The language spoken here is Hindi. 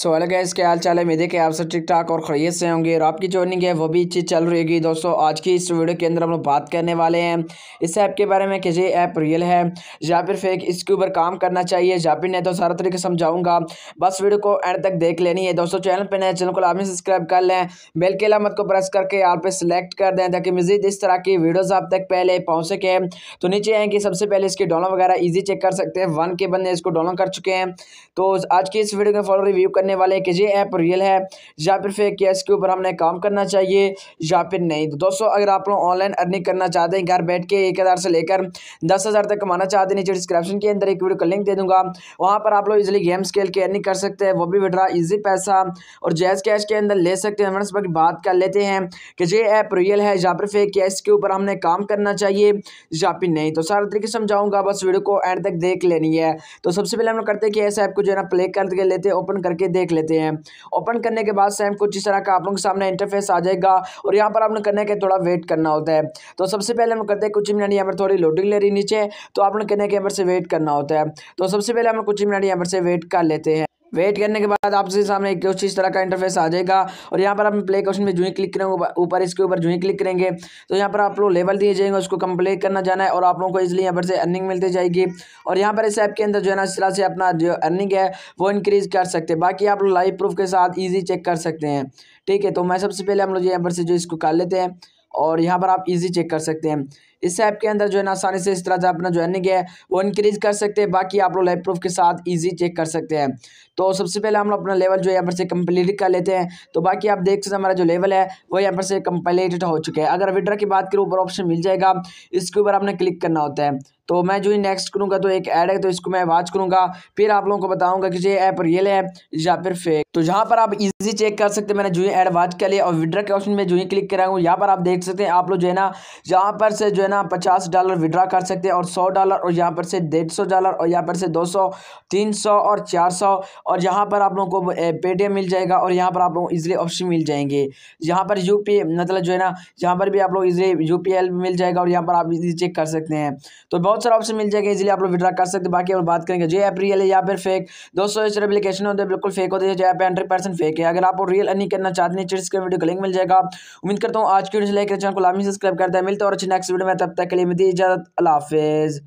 सो अलग है इसके हाल चाल है मेरे के आप सब ठीक ठाक और खरीय से होंगे और आपकी जॉइनिंग है वो भी अच्छी चल रही होगी दोस्तों आज की इस वीडियो के अंदर हम लोग बात करने वाले हैं इस ऐप के बारे में कि ये ऐप रियल है या फिर फेक इसके ऊपर काम करना चाहिए या फिर नहीं तो सारा तरीके समझाऊंगा बस वीडियो को एंड तक देख लेनी है दोस्तों चैनल पर नए चैनल को आप सब्सक्राइब कर लें बेल के लामत को प्रेस करके आप पे सिलेक्ट कर दें ताकि मजीद इस तरह की वीडियोज़ आप तक पहले पहुँच सके तो नीचे हैं कि सबसे पहले इसके डाउनलोड वगैरह ईजी चेक कर सकते हैं वन के बंदे इसको डाउनलोड कर चुके हैं तो आज की इस वीडियो का फॉलो रिव्यू करने करने वाले हैं कि ये ऐप रियल है या फिर फेक है इसके ऊपर हमने काम करना चाहिए या फिर नहीं तो दोस्तों अगर आप लोग ऑनलाइन अर्निंग करना चाहते हैं घर बैठ के एक हज़ार से लेकर दस हज़ार तक कमाना चाहते हैं नीचे डिस्क्रिप्शन के अंदर एक वीडियो का लिंक दे दूंगा वहाँ पर आप लोग इजिली गेम खेल के अर्निंग कर सकते हैं वो भी विड्रा ईजी पैसा और जैज कैश के अंदर ले सकते हैं वनस्पत बात कर लेते हैं कि ये ऐप रियल है या फिर फेक है इसके ऊपर हमने काम करना चाहिए या फिर नहीं तो सारा तरीके समझाऊंगा बस वीडियो को एंड तक देख लेनी है तो सबसे पहले हम लोग करते हैं कि ऐसे ऐप को जो है ना प्ले करके लेते हैं ओपन करके करके देख लेते हैं ओपन करने के बाद सेम कुछ इस तरह का आप लोगों के सामने इंटरफेस आ जाएगा और यहाँ पर आप लोग करने के थोड़ा वेट करना होता है तो सबसे पहले हम करते हैं कुछ मिनट यहाँ पर थोड़ी लोडिंग ले रही नीचे तो आप लोग करने के यहाँ पर से वेट करना होता है तो सबसे पहले हम कुछ मिनट यहाँ पर से वेट कर लेते हैं वेट करने के बाद आपसे सामने एक कुछ इस तरह का इंटरफेस आ जाएगा और यहाँ पर आप प्ले क्वेश्चन में जो ही क्लिक करेंगे ऊपर इसके ऊपर जो ही क्लिक करेंगे तो यहाँ पर आप लोग लेवल दिए जाएंगे उसको कंप्लीट करना जाना है और आप लोगों को इसलिए यहाँ पर से अर्निंग मिलती जाएगी और यहाँ पर इस ऐप के अंदर जो है ना इस तरह से अपना जो अर्निंग है वो इंक्रीज कर सकते हैं बाकी आप लोग लाइव प्रूफ के साथ ईजी चेक कर सकते हैं ठीक है तो मैं सबसे पहले हम लोग यहाँ पर से जो इसको कर लेते हैं और यहाँ पर आप इजी चेक कर सकते हैं इस ऐप के अंदर जो है ना आसानी से इस तरह से अपना जो है है वो इंक्रीज कर सकते हैं बाकी आप लोग लाइव प्रूफ के साथ इजी चेक कर सकते हैं तो सबसे पहले हम लोग अपना लेवल जो है यहाँ पर से कंप्लीट कर लेते हैं तो बाकी आप देख सकते हैं हमारा जो लेवल है वो यहाँ पर से कम्प्लीट हो चुका है अगर विड्रा की बात करूँ ऊपर ऑप्शन मिल जाएगा इसके ऊपर आपने क्लिक करना होता है तो मैं जो ही नेक्स्ट करूँगा तो एक ऐड है तो इसको मैं वॉच करूँगा फिर आप लोगों को बताऊँगा कि ये ऐप रियल है या फिर फेक तो यहाँ पर आप इजी चेक कर सकते हैं मैंने जो ही ऐड वॉच कर लिया और विड्रा के ऑप्शन में जो ही क्लिक कराऊँ यहाँ पर आप देख सकते हैं आप लोग जो है ना यहाँ पर से जो है ना पचास डॉलर विड्रा कर सकते हैं और सौ डॉलर और यहाँ पर से डेढ़ सौ डॉलर और यहाँ पर से दो सौ तीन सौ और चार सौ और यहाँ पर आप लोगों को पेटीएम मिल जाएगा और यहाँ पर आप लोग इजिली ऑप्शन मिल जाएंगे यहाँ पर यू मतलब जो है ना यहाँ पर भी आप लोग इजिली यू मिल जाएगा और यहाँ पर आप इजिली चेक कर सकते हैं तो बहुत सारे ऑप्शन मिल जाएगा इजिली आप लोग विड्रा कर सकते हैं बाकी और बात करेंगे जो ऐप रियल है या फिर फेक दोस्तों इस एप्लीकेशन होते हैं बिल्कुल फेक होते हैं जो ऐप हंड्रेड परसेंट फेक है अगर आप रियल अर्निंग करना चाहते हैं चिट्स का वीडियो का लिंक मिल जाएगा उम्मीद करता हूँ आज की वीडियो लाइक चैनल को लामी सब्सक्राइब कर दिया मिलता है और अच्छे नेक्स्ट वीडियो में तब तक के लिए मेरी इजाज़त अल्लाह हाफिज़